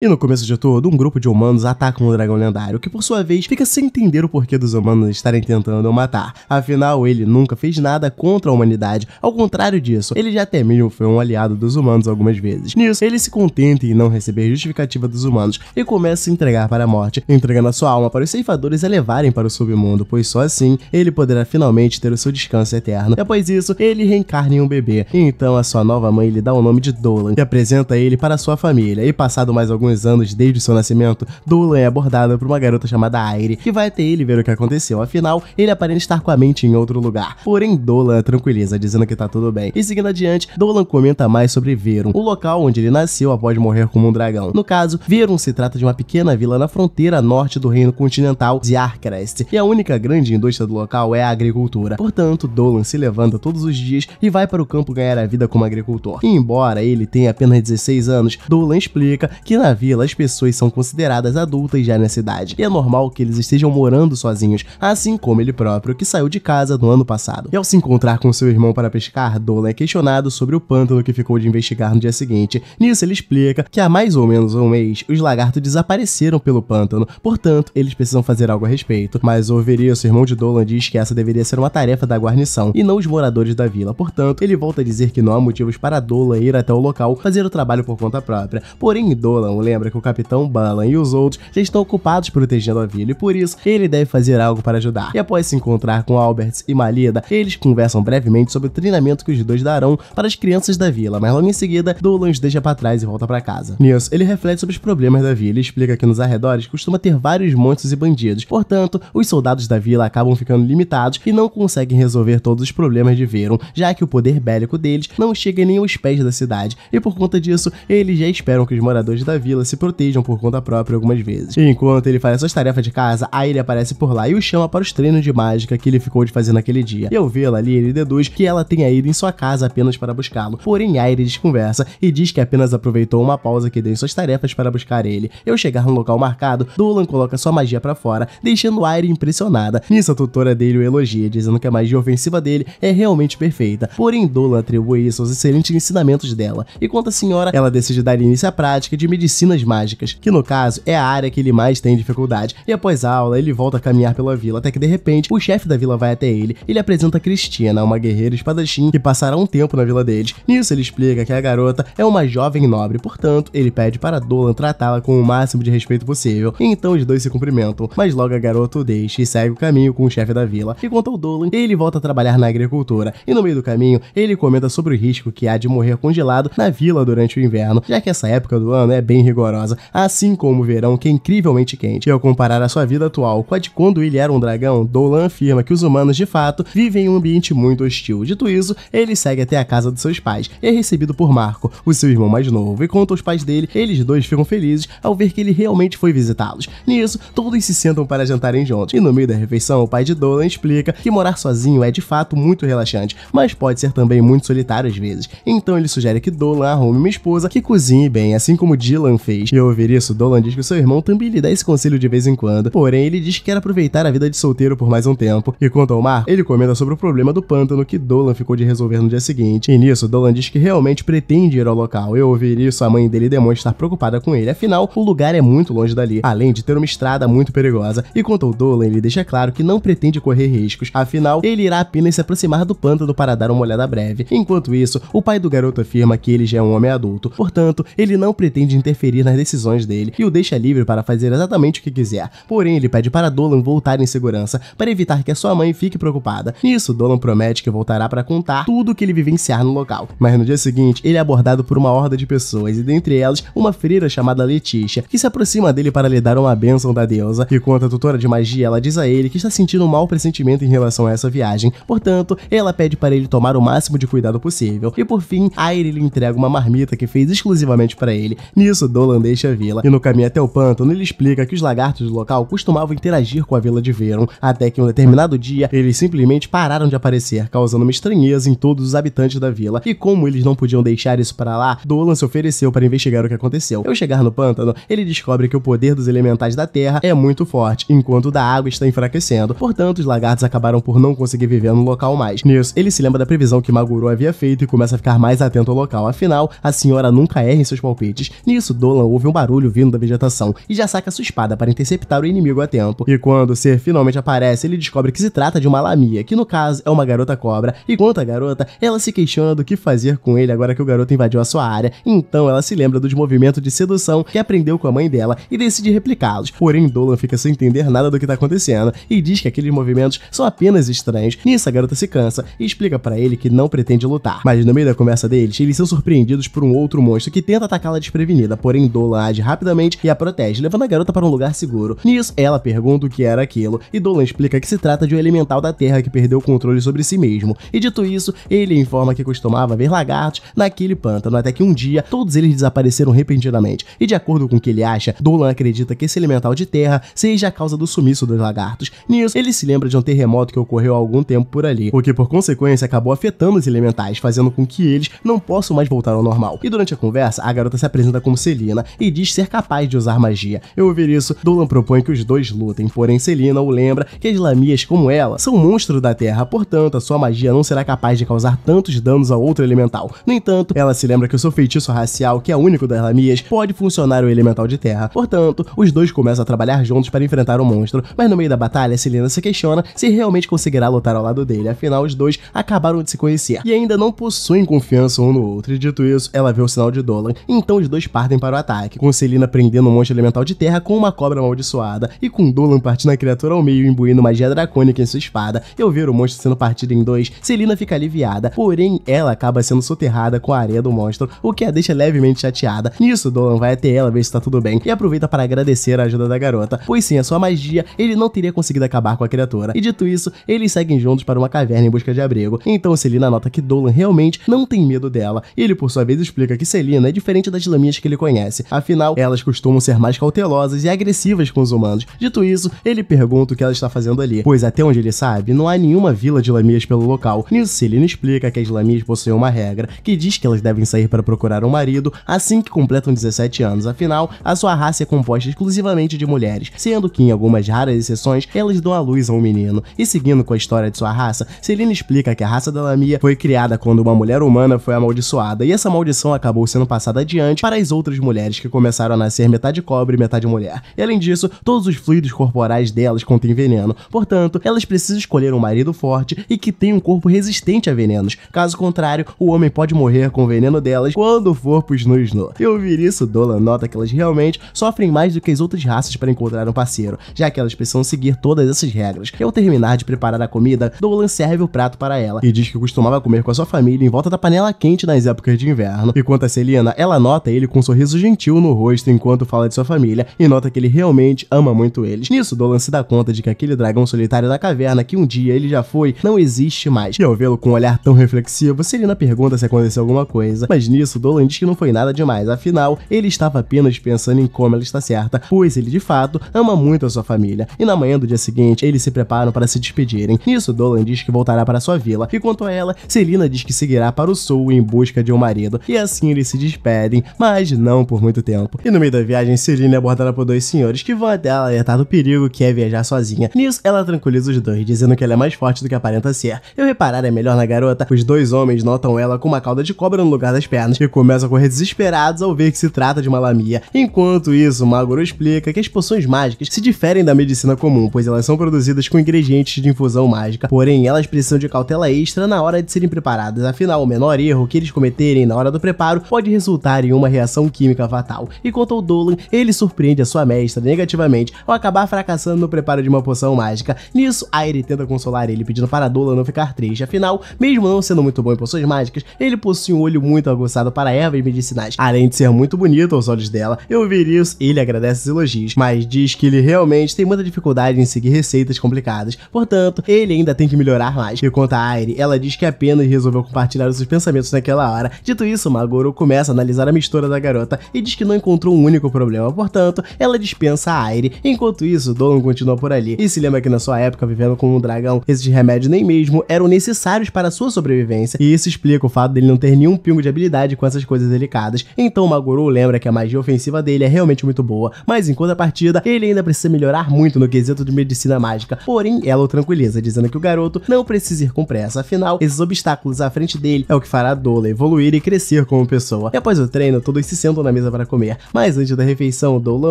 E no começo de tudo, um grupo de humanos ataca um dragão lendário, que por sua vez fica sem entender o porquê dos humanos estarem tentando o matar. Afinal, ele nunca fez nada contra a humanidade. Ao contrário disso, ele já até mesmo foi um aliado dos humanos algumas vezes. Nisso, ele se contenta em não receber justificativa dos humanos e começa a se entregar para a morte, entregando a sua alma para os ceifadores a levarem para o submundo, pois só assim ele poderá finalmente ter o seu descanso eterno. Depois disso ele reencarna em um bebê. E então a sua nova mãe lhe dá o nome de Dolan e apresenta ele para sua família. E passado mais alguns alguns anos desde seu nascimento, Dolan é abordado por uma garota chamada Aire, que vai até ele ver o que aconteceu. Afinal, ele aparenta estar com a mente em outro lugar. Porém, Dolan tranquiliza, dizendo que tá tudo bem. E seguindo adiante, Dolan comenta mais sobre Verum, o local onde ele nasceu após morrer como um dragão. No caso, Verum se trata de uma pequena vila na fronteira norte do reino continental de Arcrest, e a única grande indústria do local é a agricultura. Portanto, Dolan se levanta todos os dias e vai para o campo ganhar a vida como agricultor. E embora ele tenha apenas 16 anos, Dolan explica que na vila, as pessoas são consideradas adultas já nessa idade, e é normal que eles estejam morando sozinhos, assim como ele próprio, que saiu de casa no ano passado. E ao se encontrar com seu irmão para pescar, Dolan é questionado sobre o pântano que ficou de investigar no dia seguinte. Nisso, ele explica que há mais ou menos um mês, os lagartos desapareceram pelo pântano, portanto, eles precisam fazer algo a respeito. Mas seu irmão de Dolan, diz que essa deveria ser uma tarefa da guarnição, e não os moradores da vila. Portanto, ele volta a dizer que não há motivos para Dolan ir até o local fazer o trabalho por conta própria. Porém, Dolan lembra que o Capitão Balan e os outros já estão ocupados protegendo a vila e por isso ele deve fazer algo para ajudar. E após se encontrar com Alberts e Malida, eles conversam brevemente sobre o treinamento que os dois darão para as crianças da vila, mas logo em seguida Dolan os deixa para trás e volta para casa. Nisso, ele reflete sobre os problemas da vila e explica que nos arredores costuma ter vários monstros e bandidos, portanto, os soldados da vila acabam ficando limitados e não conseguem resolver todos os problemas de Veron, já que o poder bélico deles não chega nem aos pés da cidade, e por conta disso, eles já esperam que os moradores da vila se protejam por conta própria algumas vezes. enquanto ele faz suas tarefas de casa, a ele aparece por lá e o chama para os treinos de mágica que ele ficou de fazer naquele dia. E ao vê-la ali, ele deduz que ela tenha ido em sua casa apenas para buscá-lo. Porém, Aire desconversa e diz que apenas aproveitou uma pausa que deu em suas tarefas para buscar ele. Ao chegar no local marcado, Dolan coloca sua magia para fora, deixando Aire impressionada. Nisso, a tutora dele o elogia, dizendo que a magia ofensiva dele é realmente perfeita. Porém, Dolan atribui isso aos excelentes ensinamentos dela. E quanto à senhora, ela decide dar início à prática de medicina oficinas mágicas, que no caso é a área que ele mais tem dificuldade. E após a aula, ele volta a caminhar pela vila, até que de repente o chefe da vila vai até ele. Ele apresenta Cristina, uma guerreira espadachim que passará um tempo na vila deles. Nisso ele explica que a garota é uma jovem nobre, portanto, ele pede para Dolan tratá-la com o máximo de respeito possível. E então os dois se cumprimentam, mas logo a garota o deixa e segue o caminho com o chefe da vila. E conta o Dolan, ele volta a trabalhar na agricultura. E no meio do caminho, ele comenta sobre o risco que há de morrer congelado na vila durante o inverno, já que essa época do ano é bem rigorosa rigorosa, assim como o verão, que é incrivelmente quente. E ao comparar a sua vida atual com a de quando ele era um dragão, Dolan afirma que os humanos de fato vivem em um ambiente muito hostil. Dito isso, ele segue até a casa dos seus pais e é recebido por Marco, o seu irmão mais novo, e conta aos pais dele, eles dois ficam felizes ao ver que ele realmente foi visitá-los. Nisso, todos se sentam para jantarem juntos, e no meio da refeição, o pai de Dolan explica que morar sozinho é de fato muito relaxante, mas pode ser também muito solitário às vezes. Então ele sugere que Dolan arrume uma esposa que cozinhe bem, assim como Dylan fez. E ouvir isso, Dolan diz que seu irmão também lhe dá esse conselho de vez em quando, porém ele diz que quer aproveitar a vida de solteiro por mais um tempo. E quanto ao mar, ele comenta sobre o problema do pântano que Dolan ficou de resolver no dia seguinte. E nisso, Dolan diz que realmente pretende ir ao local. E ouvir isso, a mãe dele demonstra estar preocupada com ele, afinal, o lugar é muito longe dali, além de ter uma estrada muito perigosa. E quanto ao Dolan, ele deixa claro que não pretende correr riscos, afinal, ele irá apenas se aproximar do pântano para dar uma olhada breve. Enquanto isso, o pai do garoto afirma que ele já é um homem adulto, portanto, ele não pretende interferir interferir nas decisões dele e o deixa livre para fazer exatamente o que quiser. Porém, ele pede para Dolan voltar em segurança para evitar que a sua mãe fique preocupada. Nisso, Dolan promete que voltará para contar tudo o que ele vivenciar no local. Mas no dia seguinte, ele é abordado por uma horda de pessoas e dentre elas, uma freira chamada Letícia, que se aproxima dele para lhe dar uma bênção da deusa e quanto a tutora de magia, ela diz a ele que está sentindo um mau pressentimento em relação a essa viagem. Portanto, ela pede para ele tomar o máximo de cuidado possível. E por fim, Aire lhe entrega uma marmita que fez exclusivamente para ele. Nisso, do holandês à vila, e no caminho até o pântano ele explica que os lagartos do local costumavam interagir com a vila de Veron, até que um determinado dia eles simplesmente pararam de aparecer, causando uma estranheza em todos os habitantes da vila, e como eles não podiam deixar isso para lá, Dolan se ofereceu para investigar o que aconteceu. Ao chegar no pântano, ele descobre que o poder dos elementais da terra é muito forte, enquanto o da água está enfraquecendo, portanto os lagartos acabaram por não conseguir viver no local mais. Nisso, ele se lembra da previsão que Maguro havia feito e começa a ficar mais atento ao local, afinal, a senhora nunca erra em seus palpites. Nisso, Dolan Dolan ouve um barulho vindo da vegetação e já saca sua espada para interceptar o inimigo a tempo. E quando o ser finalmente aparece, ele descobre que se trata de uma lamia, que no caso é uma garota cobra, e quanto à garota, ela se questiona do que fazer com ele agora que o garoto invadiu a sua área, então ela se lembra dos movimentos de sedução que aprendeu com a mãe dela e decide replicá-los. Porém, Dolan fica sem entender nada do que está acontecendo e diz que aqueles movimentos são apenas estranhos. Nisso, a garota se cansa e explica para ele que não pretende lutar. Mas no meio da conversa deles, eles são surpreendidos por um outro monstro que tenta atacá-la desprevenida, porém Dolan age rapidamente e a protege, levando a garota para um lugar seguro. Nisso, ela pergunta o que era aquilo, e Dolan explica que se trata de um elemental da Terra que perdeu o controle sobre si mesmo. E dito isso, ele informa que costumava ver lagartos naquele pântano, até que um dia todos eles desapareceram repentinamente. E de acordo com o que ele acha, Dolan acredita que esse elemental de terra seja a causa do sumiço dos lagartos. Nisso, ele se lembra de um terremoto que ocorreu há algum tempo por ali, o que por consequência acabou afetando os elementais, fazendo com que eles não possam mais voltar ao normal. E durante a conversa, a garota se apresenta como Celia Selina e diz ser capaz de usar magia. Eu ouvir isso, Dolan propõe que os dois lutem, porém Selina o lembra que as lamias como ela são monstros da Terra, portanto a sua magia não será capaz de causar tantos danos a outro elemental. No entanto, ela se lembra que o seu feitiço racial, que é único das lamias, pode funcionar o elemental de Terra. Portanto, os dois começam a trabalhar juntos para enfrentar o monstro, mas no meio da batalha Selina se questiona se realmente conseguirá lutar ao lado dele, afinal os dois acabaram de se conhecer e ainda não possuem confiança um no outro. E dito isso, ela vê o sinal de Dolan, então os dois partem para o ataque, com Celina prendendo um monte elemental de terra com uma cobra amaldiçoada e com Dolan partindo a criatura ao meio imbuindo magia dracônica em sua espada. Eu ver o monstro sendo partido em dois, Celina fica aliviada, porém ela acaba sendo soterrada com a areia do monstro, o que a deixa levemente chateada. Nisso, Dolan vai até ela ver se tá tudo bem e aproveita para agradecer a ajuda da garota, pois sem a sua magia, ele não teria conseguido acabar com a criatura. E dito isso, eles seguem juntos para uma caverna em busca de abrigo. Então Celina nota que Dolan realmente não tem medo dela. Ele, por sua vez, explica que Celina é diferente das laminhas que ele conhece conhece. Afinal, elas costumam ser mais cautelosas e agressivas com os humanos. Dito isso, ele pergunta o que ela está fazendo ali, pois até onde ele sabe, não há nenhuma vila de lamias pelo local. Nisso, ele explica que as lamias possuem uma regra que diz que elas devem sair para procurar um marido assim que completam 17 anos. Afinal, a sua raça é composta exclusivamente de mulheres, sendo que em algumas raras exceções, elas dão à luz a um menino. E seguindo com a história de sua raça, Celine explica que a raça da Lamia foi criada quando uma mulher humana foi amaldiçoada, e essa maldição acabou sendo passada adiante para as outras mulheres mulheres que começaram a nascer metade cobre e metade mulher. E além disso, todos os fluidos corporais delas contêm veneno. Portanto, elas precisam escolher um marido forte e que tenha um corpo resistente a venenos. Caso contrário, o homem pode morrer com o veneno delas quando for pro Snu Snu. E ouvir isso, Dolan nota que elas realmente sofrem mais do que as outras raças para encontrar um parceiro, já que elas precisam seguir todas essas regras. E ao terminar de preparar a comida, Dolan serve o prato para ela e diz que costumava comer com a sua família em volta da panela quente nas épocas de inverno. E quanto a Celina, ela nota ele com um sorriso de gentil no rosto enquanto fala de sua família e nota que ele realmente ama muito eles. Nisso, Dolan se dá conta de que aquele dragão solitário da caverna que um dia ele já foi não existe mais. E ao vê-lo com um olhar tão reflexivo, Serena pergunta se aconteceu alguma coisa, mas nisso Dolan diz que não foi nada demais, afinal, ele estava apenas pensando em como ela está certa, pois ele de fato ama muito a sua família. E na manhã do dia seguinte, eles se preparam para se despedirem. Nisso, Dolan diz que voltará para sua vila, e quanto a ela, Celina diz que seguirá para o sul em busca de um marido, e assim eles se despedem, mas não por muito tempo. E no meio da viagem, Celine é abordada por dois senhores que vão até ela alertar do perigo que é viajar sozinha. Nisso, ela tranquiliza os dois, dizendo que ela é mais forte do que aparenta ser. Eu reparar é melhor na garota, os dois homens notam ela com uma cauda de cobra no lugar das pernas e começam a correr desesperados ao ver que se trata de uma lamia. Enquanto isso, Magoro explica que as poções mágicas se diferem da medicina comum, pois elas são produzidas com ingredientes de infusão mágica, porém elas precisam de cautela extra na hora de serem preparadas, afinal, o menor erro que eles cometerem na hora do preparo pode resultar em uma reação química fatal. E quanto ao Dolan, ele surpreende a sua mestra negativamente ao acabar fracassando no preparo de uma poção mágica. Nisso, Aire tenta consolar ele, pedindo para Dolan não ficar triste. Afinal, mesmo não sendo muito bom em poções mágicas, ele possui um olho muito aguçado para ervas medicinais. Além de ser muito bonito aos olhos dela, eu vi isso, ele agradece os elogios, mas diz que ele realmente tem muita dificuldade em seguir receitas complicadas. Portanto, ele ainda tem que melhorar mais. E quanto a Aire, ela diz que apenas resolveu compartilhar os seus pensamentos naquela hora. Dito isso, Magoro começa a analisar a mistura da garota e diz que não encontrou um único problema, portanto, ela dispensa a Aire. Enquanto isso, Dolan continua por ali e se lembra que na sua época, vivendo com um dragão, esses remédios nem mesmo eram necessários para sua sobrevivência, e isso explica o fato dele não ter nenhum pingo de habilidade com essas coisas delicadas. Então, Magoru lembra que a magia ofensiva dele é realmente muito boa, mas em contrapartida, ele ainda precisa melhorar muito no quesito de medicina mágica. Porém, ela o tranquiliza, dizendo que o garoto não precisa ir com pressa, afinal, esses obstáculos à frente dele é o que fará Dola evoluir e crescer como pessoa. E após o treino, todos se sentam na mesa para comer. Mas antes da refeição, o Dolan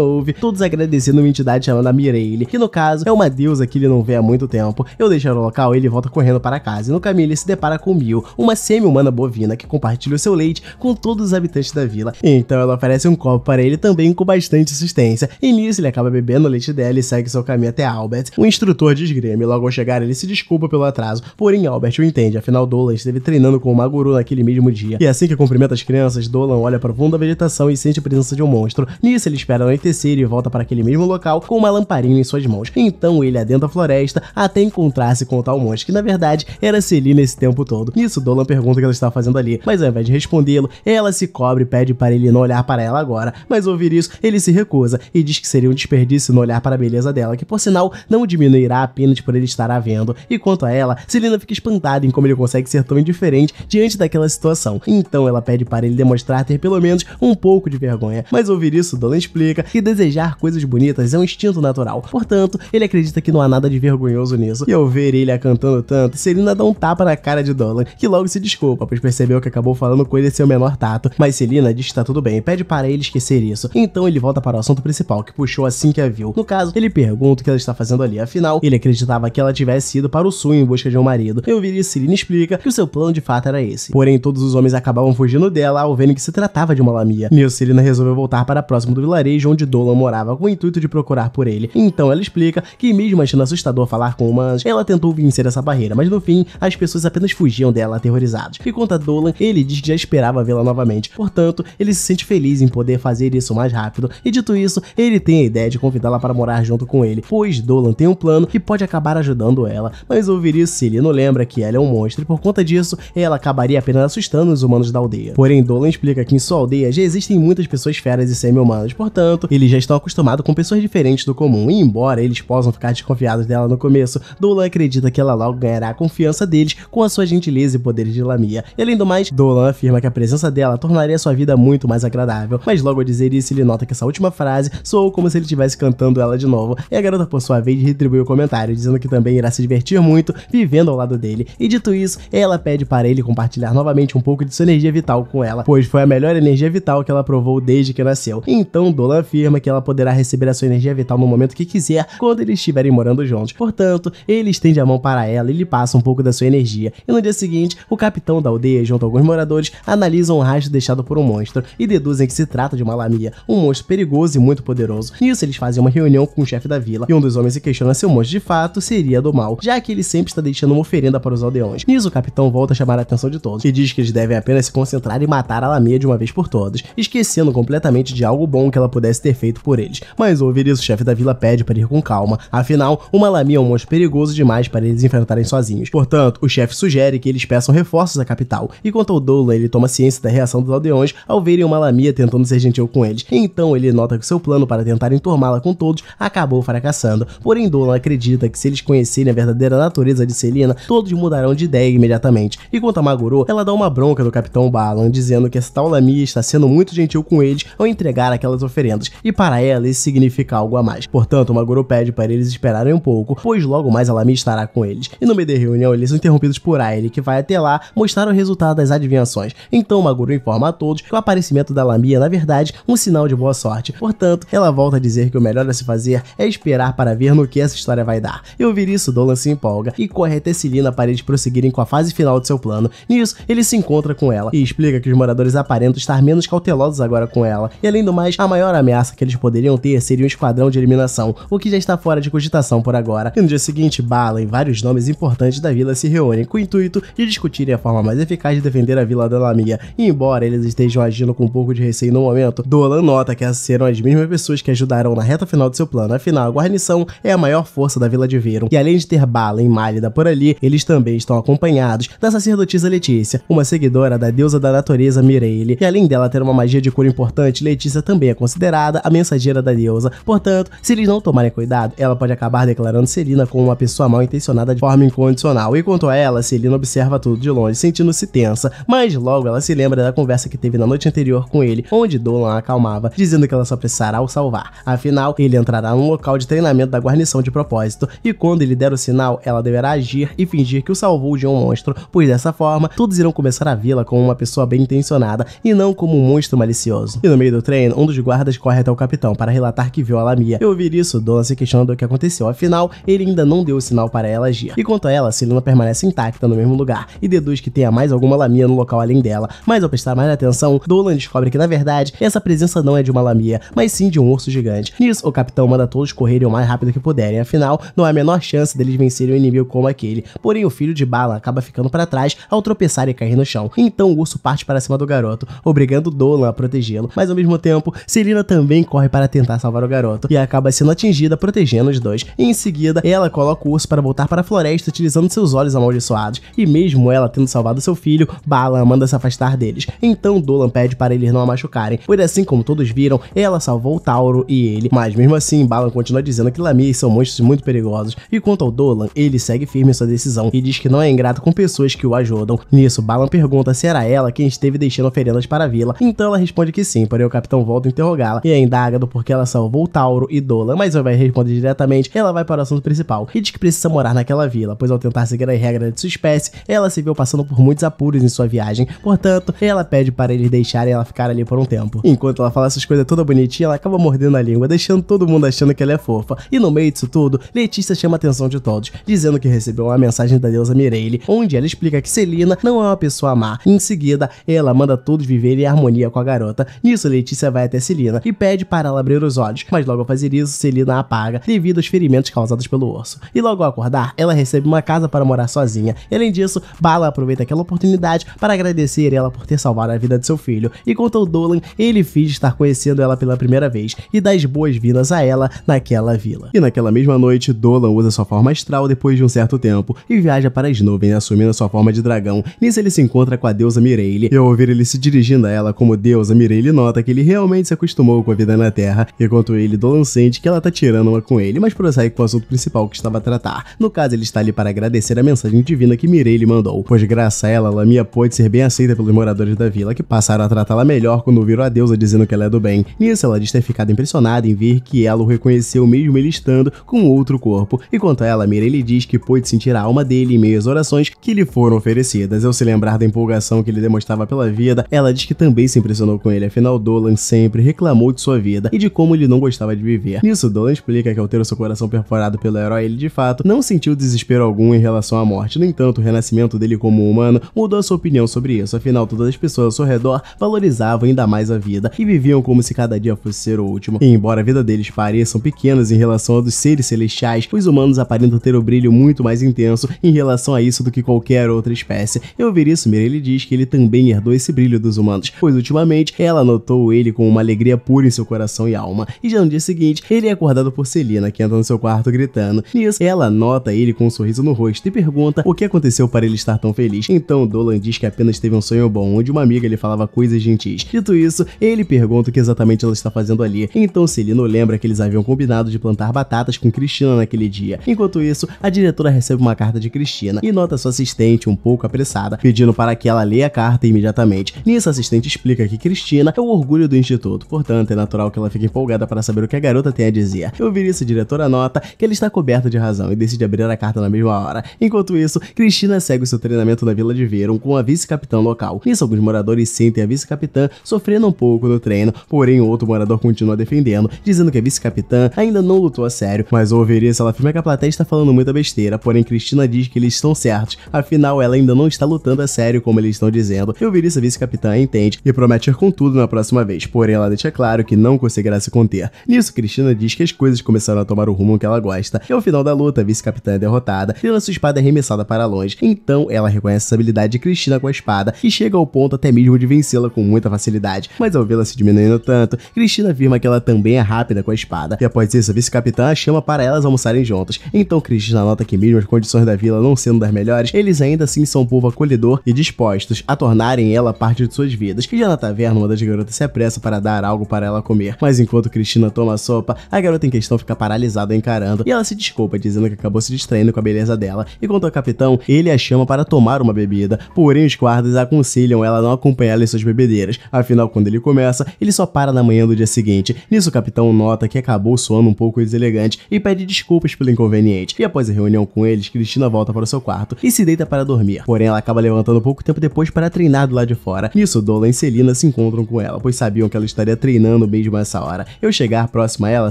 ouve, todos agradecendo uma entidade chamada Mireille, que no caso é uma deusa que ele não vê há muito tempo. Eu deixar o local, ele volta correndo para casa e no caminho ele se depara com Mil, uma semi-humana bovina que compartilha o seu leite com todos os habitantes da vila. Então ela oferece um copo para ele também com bastante assistência. E nisso ele acaba bebendo o leite dela e segue seu caminho até Albert, um instrutor de esgrima. Logo ao chegar, ele se desculpa pelo atraso, porém Albert o entende, afinal Dolan esteve treinando com o Maguru naquele mesmo dia. E assim que cumprimenta as crianças, Dolan olha para o fundo da vegetação e e sente a presença de um monstro. Nisso, ele espera anoitecer e volta para aquele mesmo local com uma lamparina em suas mãos. Então, ele adentra a floresta até encontrar-se com o tal monstro, que na verdade era Celina esse tempo todo. Nisso, Dolan pergunta o que ela está fazendo ali, mas ao invés de respondê-lo, ela se cobre e pede para ele não olhar para ela agora. Mas ouvir isso, ele se recusa e diz que seria um desperdício não olhar para a beleza dela, que por sinal não diminuirá apenas por ele estar a vendo. E quanto a ela, Celina fica espantada em como ele consegue ser tão indiferente diante daquela situação. Então ela pede para ele demonstrar ter pelo menos um pouco pouco de vergonha, mas ouvir isso, Dolan explica que desejar coisas bonitas é um instinto natural. Portanto, ele acredita que não há nada de vergonhoso nisso. E ao ver ele cantando tanto, Selina dá um tapa na cara de Dolan, que logo se desculpa, pois percebeu que acabou falando coisa sem seu menor tato. Mas Selina diz que tá tudo bem, pede para ele esquecer isso. Então ele volta para o assunto principal, que puxou assim que a viu. No caso, ele pergunta o que ela está fazendo ali, afinal, ele acreditava que ela tivesse ido para o sul em busca de um marido. E ouvir isso, Selina explica que o seu plano de fato era esse. Porém, todos os homens acabavam fugindo dela ao verem que se tratava de uma lamia. Nisso, Celina resolveu voltar para próximo do vilarejo onde Dolan morava com o intuito de procurar por ele. Então ela explica que mesmo achando assustador falar com humanos, ela tentou vencer essa barreira, mas no fim, as pessoas apenas fugiam dela aterrorizados. E quanto a Dolan, ele diz que já esperava vê-la novamente, portanto, ele se sente feliz em poder fazer isso mais rápido, e dito isso, ele tem a ideia de convidá-la para morar junto com ele, pois Dolan tem um plano que pode acabar ajudando ela, mas ouvir isso Cilino lembra que ela é um monstro e por conta disso, ela acabaria apenas assustando os humanos da aldeia. Porém, Dolan explica que em sua aldeia já existem muitas pessoas feras e semi-humanas, portanto, eles já estão acostumados com pessoas diferentes do comum, e embora eles possam ficar desconfiados dela no começo, Dolan acredita que ela logo ganhará a confiança deles com a sua gentileza e poderes de Lamia. E além do mais, Dolan afirma que a presença dela tornaria sua vida muito mais agradável, mas logo ao dizer isso, ele nota que essa última frase soou como se ele estivesse cantando ela de novo, e a garota por sua vez retribuiu o comentário, dizendo que também irá se divertir muito vivendo ao lado dele, e dito isso, ela pede para ele compartilhar novamente um pouco de sua energia vital com ela, pois foi a melhor energia vital que ela provou desde que nasceu. Então, Dola afirma que ela poderá receber a sua energia vital no momento que quiser, quando eles estiverem morando juntos. Portanto, ele estende a mão para ela e lhe passa um pouco da sua energia. E no dia seguinte, o capitão da aldeia, junto a alguns moradores, analisam um rastro deixado por um monstro e deduzem que se trata de uma lamia, um monstro perigoso e muito poderoso. Nisso, eles fazem uma reunião com o chefe da vila e um dos homens se questiona se o monstro de fato seria do mal, já que ele sempre está deixando uma oferenda para os aldeões. Nisso, o capitão volta a chamar a atenção de todos e diz que eles devem apenas se concentrar e matar a lamia de uma vez por todas esquecendo completamente de algo bom que ela pudesse ter feito por eles. Mas ouvir isso, o chefe da vila pede para ir com calma, afinal, o Malami é um monstro perigoso demais para eles enfrentarem sozinhos. Portanto, o chefe sugere que eles peçam reforços à capital, e quanto ao Dola, ele toma ciência da reação dos aldeões ao verem o Malami tentando ser gentil com eles. Então ele nota que seu plano para tentar enturmá-la com todos acabou fracassando. Porém, Dolan acredita que se eles conhecerem a verdadeira natureza de Selina, todos mudarão de ideia imediatamente. E quanto a Maguro, ela dá uma bronca do Capitão Balan, dizendo que essa tal Lamia está sendo muito gentil gentil com eles ao entregar aquelas oferendas, e para ela isso significa algo a mais. Portanto, Maguro pede para eles esperarem um pouco, pois logo mais Alami estará com eles. E no meio da reunião, eles são interrompidos por Aire, que vai até lá mostrar o resultado das adivinhações. Então, Maguro informa a todos que o aparecimento da Lami é, na verdade, um sinal de boa sorte. Portanto, ela volta a dizer que o melhor a se fazer é esperar para ver no que essa história vai dar. E ouvir isso, Dolan se empolga e corre até Celina para eles prosseguirem com a fase final de seu plano. Nisso, ele se encontra com ela e explica que os moradores aparentam estar menos cautelosos poderosos agora com ela. E além do mais, a maior ameaça que eles poderiam ter seria um esquadrão de eliminação, o que já está fora de cogitação por agora. E no dia seguinte, Bala e vários nomes importantes da vila se reúnem com o intuito de discutirem a forma mais eficaz de defender a vila da Lamia. E embora eles estejam agindo com um pouco de receio no momento, Dolan nota que essas serão as mesmas pessoas que ajudarão na reta final de seu plano. Afinal, a guarnição é a maior força da vila de Verum. E além de ter Bala e Málida por ali, eles também estão acompanhados da sacerdotisa Letícia, uma seguidora da deusa da natureza Mireille, e além dela ter uma magia de de cura importante, Letícia também é considerada a mensageira da deusa. Portanto, se eles não tomarem cuidado, ela pode acabar declarando Celina como uma pessoa mal intencionada de forma incondicional. E quanto a ela, Celina observa tudo de longe, sentindo-se tensa, mas logo ela se lembra da conversa que teve na noite anterior com ele, onde Dolan a acalmava, dizendo que ela só precisará o salvar. Afinal, ele entrará num local de treinamento da guarnição de propósito, e quando ele der o sinal, ela deverá agir e fingir que o salvou de um monstro, pois dessa forma, todos irão começar a vê-la como uma pessoa bem intencionada e não como um monstro malicioso e no meio do treino, um dos guardas corre até o capitão para relatar que viu a Lamia. Eu ouvir isso, Dona se questionando o que aconteceu, afinal, ele ainda não deu o sinal para ela agir. E quanto a ela, Celina permanece intacta no mesmo lugar e deduz que tenha mais alguma Lamia no local além dela. Mas ao prestar mais atenção, Dolan descobre que na verdade essa presença não é de uma Lamia, mas sim de um urso gigante. Nisso, o capitão manda todos correrem o mais rápido que puderem, afinal, não há a menor chance deles vencerem um inimigo como aquele. Porém, o filho de Bala acaba ficando para trás ao tropeçar e cair no chão. Então o urso parte para cima do garoto, obrigando Dolan a protegê-lo, mas ao mesmo tempo, Celina também corre para tentar salvar o garoto e acaba sendo atingida, protegendo os dois. E em seguida, ela coloca o urso para voltar para a floresta utilizando seus olhos amaldiçoados, e mesmo ela tendo salvado seu filho, Bala manda se afastar deles. Então Dolan pede para eles não a machucarem, pois assim como todos viram, ela salvou o Tauro e ele, mas mesmo assim, Balan continua dizendo que Lamia são monstros muito perigosos, e quanto ao Dolan, ele segue firme em sua decisão e diz que não é ingrato com pessoas que o ajudam. Nisso, Balan pergunta se era ela quem esteve deixando oferendas para a vila, então ela responde responde que sim, porém o capitão volta a interrogá-la e é indaga do porquê ela salvou o Tauro e Dola, mas ela vai responder diretamente, ela vai para o assunto principal e diz que precisa morar naquela vila, pois ao tentar seguir as regras de sua espécie, ela se viu passando por muitos apuros em sua viagem, portanto, ela pede para eles deixarem ela ficar ali por um tempo. Enquanto ela fala essas coisas toda bonitinha, ela acaba mordendo a língua, deixando todo mundo achando que ela é fofa. E no meio disso tudo, Letícia chama a atenção de todos, dizendo que recebeu uma mensagem da deusa Mireille, onde ela explica que Celina não é uma pessoa má. Em seguida, ela manda todos viverem em harmonia com a garota garota. Isso, Letícia vai até Celina e pede para ela abrir os olhos, mas logo ao fazer isso, Celina apaga devido aos ferimentos causados pelo urso. E logo ao acordar, ela recebe uma casa para morar sozinha. E, além disso, Bala aproveita aquela oportunidade para agradecer ela por ter salvado a vida de seu filho. E contou ao Dolan, ele finge estar conhecendo ela pela primeira vez e dá as boas-vindas a ela naquela vila. E naquela mesma noite, Dolan usa sua forma astral depois de um certo tempo e viaja para as nuvens, assumindo sua forma de dragão. Nisso ele se encontra com a deusa Mireille. E ao ouvir ele se dirigindo a ela como deusa, esposa Mirelle nota que ele realmente se acostumou com a vida na Terra, enquanto ele, Dolan, sente que ela tá tirando uma com ele, mas prossegue com o assunto principal que estava a tratar. No caso, ele está ali para agradecer a mensagem divina que Mirelle mandou, pois graças a ela, Lamia pôde ser bem aceita pelos moradores da vila, que passaram a tratá-la melhor quando viram a deusa dizendo que ela é do bem. Nisso, ela diz ter ficado impressionada em ver que ela o reconheceu mesmo ele estando com outro corpo, e quanto a ela, Mirelle diz que pôde sentir a alma dele em meio às orações que lhe foram oferecidas. Ao se lembrar da empolgação que ele demonstrava pela vida, ela diz que também se impressionou com ele, afinal Dolan sempre reclamou de sua vida e de como ele não gostava de viver. Nisso, Dolan explica que ao ter o seu coração perforado pelo herói, ele de fato não sentiu desespero algum em relação à morte. No entanto, o renascimento dele como humano mudou sua opinião sobre isso, afinal todas as pessoas ao seu redor valorizavam ainda mais a vida e viviam como se cada dia fosse ser o último. E embora a vida deles pareçam pequenas em relação a dos seres celestiais, os humanos aparentam ter o brilho muito mais intenso em relação a isso do que qualquer outra espécie. E ouvir isso, ele diz que ele também herdou esse brilho dos humanos, pois ultimamente ela notou ele com uma alegria pura em seu coração e alma, e já no dia seguinte, ele é acordado por Celina, que entra no seu quarto gritando. Nisso, ela nota ele com um sorriso no rosto e pergunta o que aconteceu para ele estar tão feliz. Então, Dolan diz que apenas teve um sonho bom, onde uma amiga lhe falava coisas gentis. Dito isso, ele pergunta o que exatamente ela está fazendo ali. Então, Celino lembra que eles haviam combinado de plantar batatas com Cristina naquele dia. Enquanto isso, a diretora recebe uma carta de Cristina e nota sua assistente um pouco apressada, pedindo para que ela leia a carta imediatamente. Nisso, a assistente explica que Cristina Cristina é o orgulho do Instituto, portanto é natural que ela fique empolgada para saber o que a garota tem a dizer. Eu vi isso, a diretora nota que ele está coberta de razão e decide abrir a carta na mesma hora. Enquanto isso, Cristina segue seu treinamento na Vila de Verum com a vice-capitã local. Nisso, alguns moradores sentem a vice-capitã sofrendo um pouco no treino, porém outro morador continua defendendo, dizendo que a vice-capitã ainda não lutou a sério, mas ao ouvir isso, ela afirma que a plateia está falando muita besteira, porém Cristina diz que eles estão certos, afinal ela ainda não está lutando a sério como eles estão dizendo. Eu ouvir isso, a vice-capitã entende e promete ir com com tudo na próxima vez, porém ela deixa claro que não conseguirá se conter. Nisso, Cristina diz que as coisas começaram a tomar o rumo que ela gosta, e é ao final da luta, a vice-capitã é derrotada, tendo a sua espada arremessada para longe, então ela reconhece essa habilidade de Cristina com a espada, e chega ao ponto até mesmo de vencê-la com muita facilidade, mas ao vê-la se diminuindo tanto, Cristina afirma que ela também é rápida com a espada, e após isso, a vice-capitã chama para elas almoçarem juntas, então Cristina nota que mesmo as condições da vila não sendo das melhores, eles ainda assim são um povo acolhedor e dispostos a tornarem ela parte de suas vidas, e já na taverna uma das garotas se apressa para dar algo para ela comer. Mas enquanto Cristina toma a sopa, a garota em questão fica paralisada encarando e ela se desculpa, dizendo que acabou se distraindo com a beleza dela. E quanto ao capitão, ele a chama para tomar uma bebida, porém os guardas aconselham ela a não acompanhá-la em suas bebedeiras. Afinal, quando ele começa, ele só para na manhã do dia seguinte. Nisso, o capitão nota que acabou suando um pouco deselegante e pede desculpas pelo inconveniente. E após a reunião com eles, Cristina volta para o seu quarto e se deita para dormir. Porém, ela acaba levantando pouco tempo depois para treinar do lado de fora. Nisso, Dolan e Celina se encontram encontram com ela, pois sabiam que ela estaria treinando mesmo essa hora. Ao chegar próximo a ela,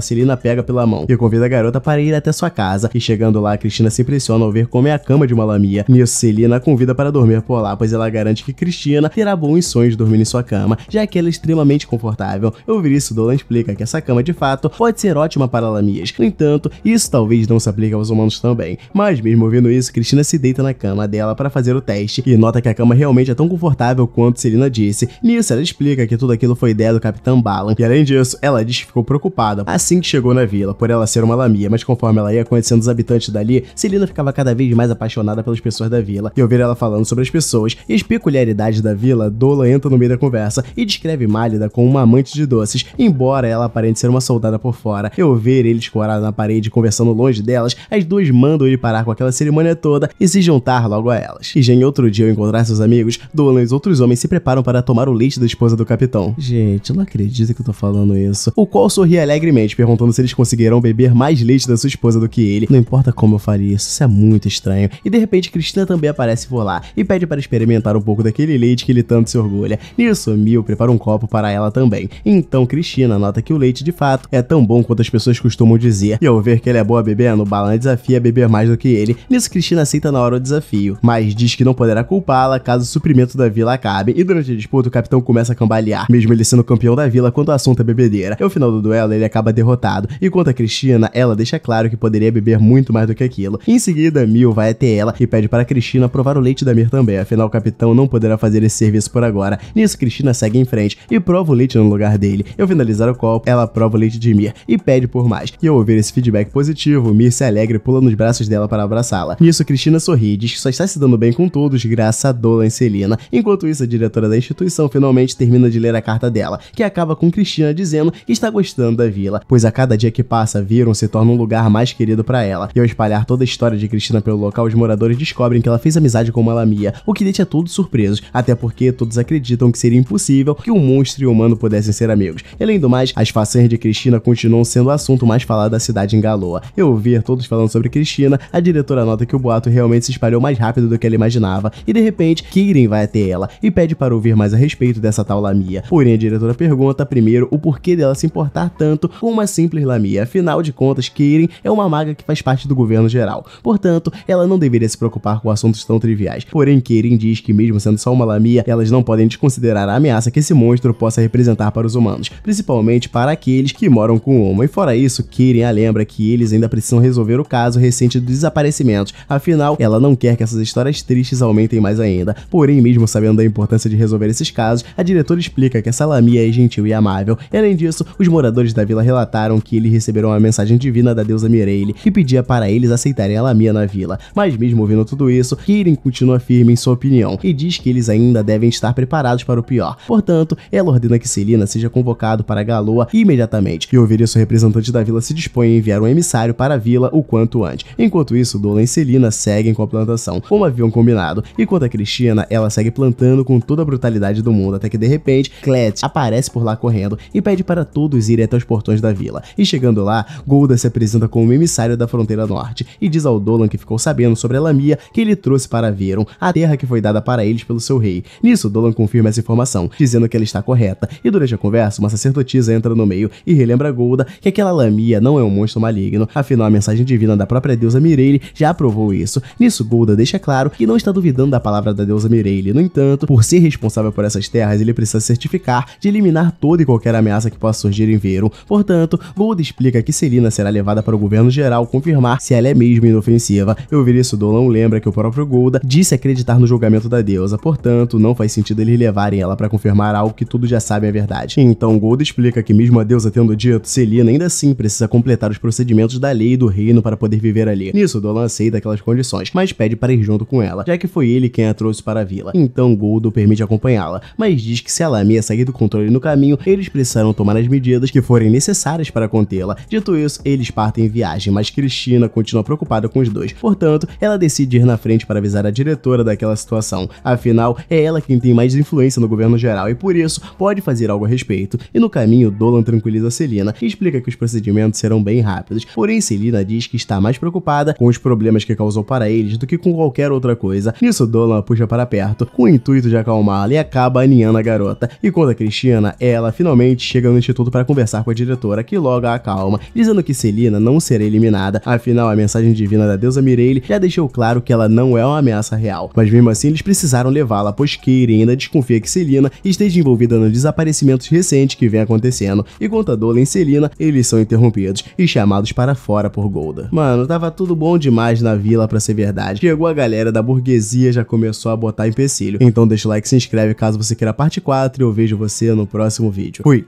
Celina pega pela mão e convida a garota para ir até sua casa. E chegando lá, Cristina se impressiona ao ver como é a cama de uma lamia. Nisso, Celina convida para dormir por lá, pois ela garante que Cristina terá bons sonhos dormindo em sua cama, já que ela é extremamente confortável. Ao ouvir isso, Dolan explica que essa cama de fato pode ser ótima para lamias. No entanto, isso talvez não se aplique aos humanos também. Mas mesmo ouvindo isso, Cristina se deita na cama dela para fazer o teste e nota que a cama realmente é tão confortável quanto Celina disse. Nisso, ela explica explica que tudo aquilo foi ideia do Capitão Balan, e além disso, ela diz que ficou preocupada assim que chegou na vila, por ela ser uma lamia, mas conforme ela ia conhecendo os habitantes dali, Celina ficava cada vez mais apaixonada pelas pessoas da vila, e ouvir ela falando sobre as pessoas e as peculiaridades da vila, Dola entra no meio da conversa e descreve Málida como uma amante de doces, embora ela aparente ser uma soldada por fora. ao ver ele corados na parede conversando longe delas, as duas mandam ele parar com aquela cerimônia toda e se juntar logo a elas. E já em outro dia ao encontrar seus amigos, Dola e os outros homens se preparam para tomar o leite da esposa esposa do capitão. Gente, não acredito que eu tô falando isso. O qual sorria alegremente, perguntando se eles conseguirão beber mais leite da sua esposa do que ele. Não importa como eu faria isso, isso é muito estranho. E de repente, Cristina também aparece por lá e pede para experimentar um pouco daquele leite que ele tanto se orgulha. Nisso, Mil prepara um copo para ela também. Então, Cristina nota que o leite, de fato, é tão bom quanto as pessoas costumam dizer. E ao ver que ele é boa bebendo, Balan desafia a beber mais do que ele. Nisso, Cristina aceita na hora o desafio, mas diz que não poderá culpá-la caso o suprimento da vila acabe. E durante a disputa, o capitão começa a cambalear, mesmo ele sendo campeão da vila quando o assunto é bebedeira. ao final do duelo, ele acaba derrotado, e quanto a Cristina, ela deixa claro que poderia beber muito mais do que aquilo. Em seguida, Mil vai até ela e pede para Cristina provar o leite da Mir também, afinal o capitão não poderá fazer esse serviço por agora. Nisso, Cristina segue em frente e prova o leite no lugar dele. Ao finalizar o copo, ela prova o leite de Mir e pede por mais. E ao ouvir esse feedback positivo, Mir se alegra e pula nos braços dela para abraçá-la. Nisso, Cristina sorri e diz que só está se dando bem com todos graças a Dola e Celina. Enquanto isso, a diretora da instituição finalmente termina termina de ler a carta dela, que acaba com Cristina dizendo que está gostando da vila, pois a cada dia que passa, Viron se torna um lugar mais querido para ela. E ao espalhar toda a história de Cristina pelo local, os moradores descobrem que ela fez amizade com uma Lamia, o que deixa todos surpresos, até porque todos acreditam que seria impossível que um monstro e um humano pudessem ser amigos. E além do mais, as façanhas de Cristina continuam sendo o assunto mais falado da cidade em Galoa. Eu ouvir todos falando sobre Cristina, a diretora nota que o boato realmente se espalhou mais rápido do que ela imaginava, e de repente, Kirin vai até ela e pede para ouvir mais a respeito dessa tal tal Lamia. Porém, a diretora pergunta primeiro o porquê dela se importar tanto com uma simples Lamia. Afinal de contas, Kirin é uma maga que faz parte do governo geral. Portanto, ela não deveria se preocupar com assuntos tão triviais. Porém, Kirin diz que mesmo sendo só uma Lamia, elas não podem desconsiderar a ameaça que esse monstro possa representar para os humanos, principalmente para aqueles que moram com uma. E fora isso, Kirin a lembra que eles ainda precisam resolver o caso recente dos desaparecimentos. Afinal, ela não quer que essas histórias tristes aumentem mais ainda. Porém, mesmo sabendo da importância de resolver esses casos, a diretora diretor explica que a Salami é gentil e amável, e além disso, os moradores da vila relataram que eles receberam uma mensagem divina da deusa Mireille, que pedia para eles aceitarem a Lamia na vila. Mas mesmo ouvindo tudo isso, Kirin continua firme em sua opinião, e diz que eles ainda devem estar preparados para o pior. Portanto, ela ordena que Celina seja convocado para Galoa imediatamente, e ouvir isso o representante da vila se dispõe a enviar um emissário para a vila o quanto antes. Enquanto isso, Dolan e Celina seguem com a plantação, como haviam combinado, e quanto a Cristina, ela segue plantando com toda a brutalidade do mundo, até que de repente, Klett aparece por lá correndo e pede para todos irem até os portões da vila. E chegando lá, Golda se apresenta como um emissário da fronteira norte e diz ao Dolan que ficou sabendo sobre a Lamia que ele trouxe para Veron, a terra que foi dada para eles pelo seu rei. Nisso, Dolan confirma essa informação, dizendo que ela está correta, e durante a conversa, uma sacerdotisa entra no meio e relembra Golda que aquela Lamia não é um monstro maligno, afinal a mensagem divina da própria deusa Mireille já aprovou isso. Nisso, Golda deixa claro que não está duvidando da palavra da deusa Mireille, no entanto, por ser responsável por essas terras, ele precisa certificar de eliminar toda e qualquer ameaça que possa surgir em Vero. Portanto, Gold explica que Selina será levada para o governo geral confirmar se ela é mesmo inofensiva. isso. Dolan lembra que o próprio Golda disse acreditar no julgamento da deusa, portanto, não faz sentido eles levarem ela para confirmar algo que todos já sabem é verdade. Então, Golda explica que mesmo a deusa tendo dito, Selina ainda assim precisa completar os procedimentos da lei e do reino para poder viver ali. Nisso, Dolan aceita aquelas condições, mas pede para ir junto com ela, já que foi ele quem a trouxe para a vila. Então, Goldo permite acompanhá-la, mas diz que se a Lamia sair do controle no caminho, eles precisarão tomar as medidas que forem necessárias para contê-la. Dito isso, eles partem em viagem, mas Cristina continua preocupada com os dois. Portanto, ela decide ir na frente para avisar a diretora daquela situação. Afinal, é ela quem tem mais influência no governo geral e por isso pode fazer algo a respeito. E no caminho, Dolan tranquiliza Celina e explica que os procedimentos serão bem rápidos. Porém, Celina diz que está mais preocupada com os problemas que causou para eles do que com qualquer outra coisa. Nisso, Dolan a puxa para perto, com o intuito de acalmá-la e acaba aninhando a garota garota. E quando a Cristina, ela finalmente chega no instituto para conversar com a diretora, que logo a acalma, dizendo que Celina não será eliminada, afinal a mensagem divina da deusa Mireille já deixou claro que ela não é uma ameaça real. Mas mesmo assim eles precisaram levá-la, pois Keira ainda desconfia que Celina esteja envolvida nos desaparecimentos recentes que vem acontecendo, e conta a Dolan Celina, eles são interrompidos e chamados para fora por Golda. Mano, tava tudo bom demais na vila para ser verdade. Chegou a galera da burguesia já começou a botar empecilho. Então deixa o like, se inscreve caso você queira participar 24 e eu vejo você no próximo vídeo. Fui!